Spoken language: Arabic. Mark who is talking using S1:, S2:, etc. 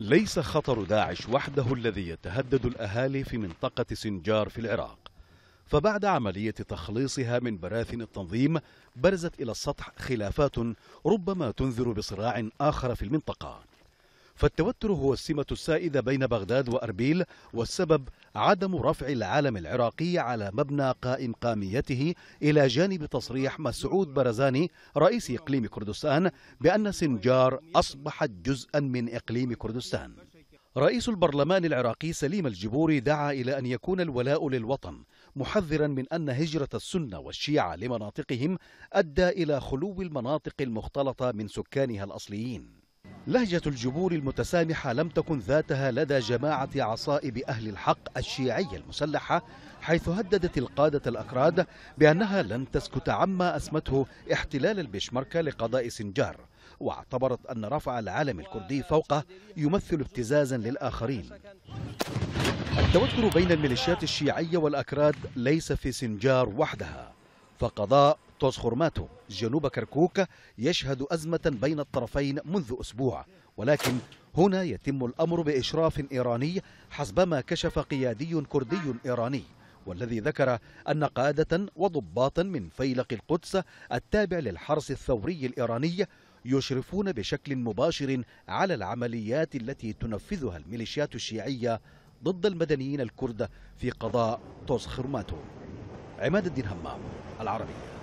S1: ليس خطر داعش وحده الذي يتهدد الأهالي في منطقة سنجار في العراق فبعد عملية تخليصها من براثن التنظيم برزت إلى السطح خلافات ربما تنذر بصراع آخر في المنطقة فالتوتر هو السمة السائدة بين بغداد وأربيل والسبب عدم رفع العلم العراقي على مبنى قائم قاميته إلى جانب تصريح مسعود برزاني رئيس إقليم كردستان بأن سنجار أصبحت جزءا من إقليم كردستان رئيس البرلمان العراقي سليم الجبوري دعا إلى أن يكون الولاء للوطن محذرا من أن هجرة السنة والشيعة لمناطقهم أدى إلى خلو المناطق المختلطة من سكانها الأصليين لهجة الجبور المتسامحة لم تكن ذاتها لدى جماعة عصائب أهل الحق الشيعية المسلحة حيث هددت القادة الأكراد بأنها لن تسكت عما أسمته احتلال البشمركة لقضاء سنجار واعتبرت أن رفع العلم الكردي فوقه يمثل ابتزازا للآخرين التوتر بين الميليشيات الشيعية والأكراد ليس في سنجار وحدها فقضاء توس خرماتو جنوب كركوك يشهد أزمة بين الطرفين منذ أسبوع ولكن هنا يتم الأمر بإشراف إيراني حسبما كشف قيادي كردي إيراني والذي ذكر أن قادة وضباطا من فيلق القدس التابع للحرس الثوري الإيراني يشرفون بشكل مباشر على العمليات التي تنفذها الميليشيات الشيعية ضد المدنيين الكرد في قضاء توس خرماتو عماد الدين همام العربية